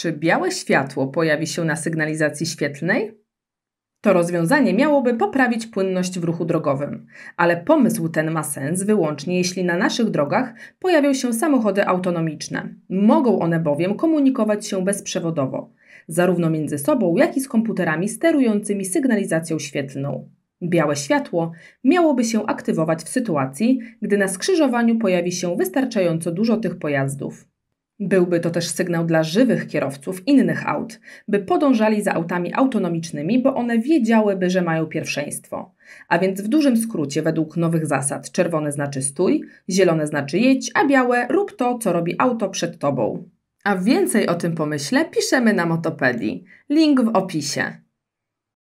Czy białe światło pojawi się na sygnalizacji świetlnej? To rozwiązanie miałoby poprawić płynność w ruchu drogowym, ale pomysł ten ma sens wyłącznie jeśli na naszych drogach pojawią się samochody autonomiczne. Mogą one bowiem komunikować się bezprzewodowo, zarówno między sobą, jak i z komputerami sterującymi sygnalizacją świetlną. Białe światło miałoby się aktywować w sytuacji, gdy na skrzyżowaniu pojawi się wystarczająco dużo tych pojazdów. Byłby to też sygnał dla żywych kierowców innych aut, by podążali za autami autonomicznymi, bo one wiedziałyby, że mają pierwszeństwo. A więc w dużym skrócie, według nowych zasad, czerwone znaczy stój, zielone znaczy jedź, a białe rób to, co robi auto przed tobą. A więcej o tym pomyśle piszemy na Motopedii. Link w opisie.